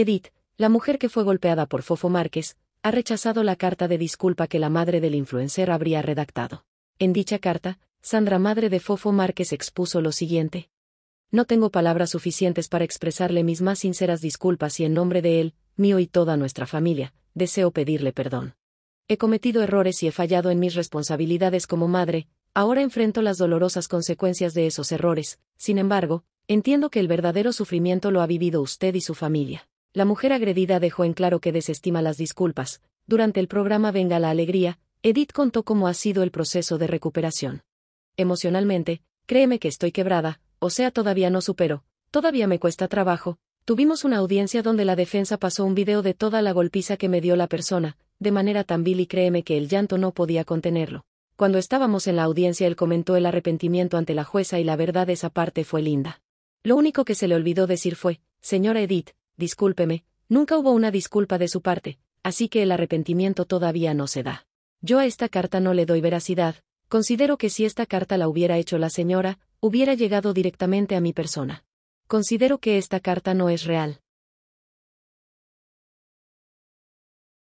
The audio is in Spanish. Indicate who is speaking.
Speaker 1: Edith, la mujer que fue golpeada por Fofo Márquez, ha rechazado la carta de disculpa que la madre del influencer habría redactado. En dicha carta, Sandra madre de Fofo Márquez expuso lo siguiente. No tengo palabras suficientes para expresarle mis más sinceras disculpas y en nombre de él, mío y toda nuestra familia, deseo pedirle perdón. He cometido errores y he fallado en mis responsabilidades como madre, ahora enfrento las dolorosas consecuencias de esos errores, sin embargo, entiendo que el verdadero sufrimiento lo ha vivido usted y su familia. La mujer agredida dejó en claro que desestima las disculpas. Durante el programa Venga la Alegría, Edith contó cómo ha sido el proceso de recuperación. Emocionalmente, créeme que estoy quebrada, o sea, todavía no supero, todavía me cuesta trabajo. Tuvimos una audiencia donde la defensa pasó un video de toda la golpiza que me dio la persona, de manera tan vil y créeme que el llanto no podía contenerlo. Cuando estábamos en la audiencia él comentó el arrepentimiento ante la jueza y la verdad esa parte fue linda. Lo único que se le olvidó decir fue, señora Edith, discúlpeme, nunca hubo una disculpa de su parte, así que el arrepentimiento todavía no se da. Yo a esta carta no le doy veracidad, considero que si esta carta la hubiera hecho la señora, hubiera llegado directamente a mi persona. Considero que esta carta no es real.